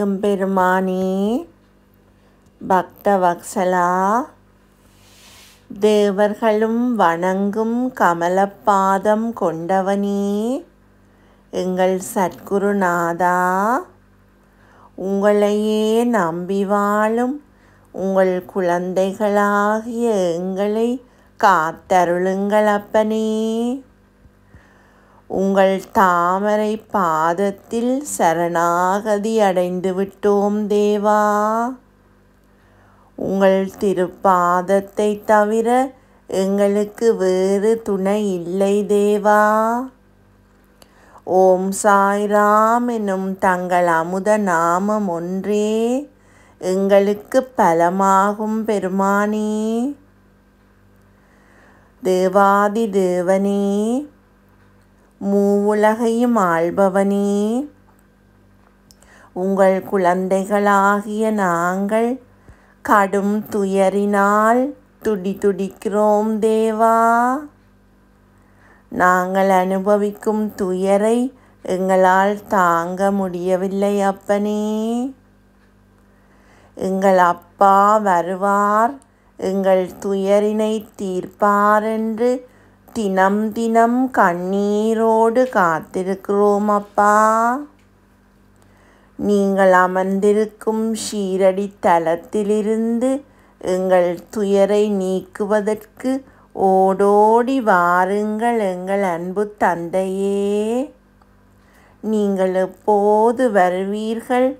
எம்பெருமானே பக்தவக்சலா தேவர்களும் வணங்கும் கமலப்பாதம் கொண்டவனே எங்கள் சத்குருநாதா உங்களையே நம்பி வாழும் உங்கள் குழந்தைகளாகிய எங்களை காத்தருளுங்களப்பனே அப்பனே உங்கள் தாமரை பாதத்தில் சரணாகதி அடைந்து விட்டோம் தேவா உங்கள் திருப்பாதத்தை தவிர எங்களுக்கு வேறு துணை இல்லை தேவா ஓம் சாய்ராம் எனும் தங்கள் அமுத நாமம் ஒன்றே எங்களுக்கு பலமாகும் பெருமானே தேவாதி தேவனே மூவுலகையும் ஆள்பவனே உங்கள் குழந்தைகளாகிய நாங்கள் கடும் துயரினால் துடி துடிக்கிறோம் தேவா நாங்கள் அனுபவிக்கும் துயரை எங்களால் தாங்க முடியவில்லை அப்பனே எங்கள் அப்பா வருவார் எங்கள் துயரினை தீர்ப்பார் என்று தினம் தினம் கண்ணீரோடு காத்திருக்கிறோம் அப்பா நீங்கள் அமர்ந்திருக்கும் ஷீரடி தலத்திலிருந்து எங்கள் துயரை நீக்குவதற்கு ஓடோடி வாருங்கள் எங்கள் அன்பு தந்தையே நீங்கள் எப்போது வருவீர்கள்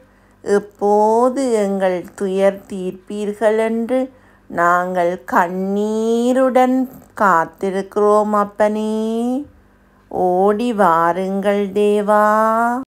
எப்போது எங்கள் துயர் தீர்ப்பீர்கள் என்று நாங்கள் கண்ணீருடன் காத்திருக்கிறோம் அப்பனே ஓடி வாருங்கள் தேவா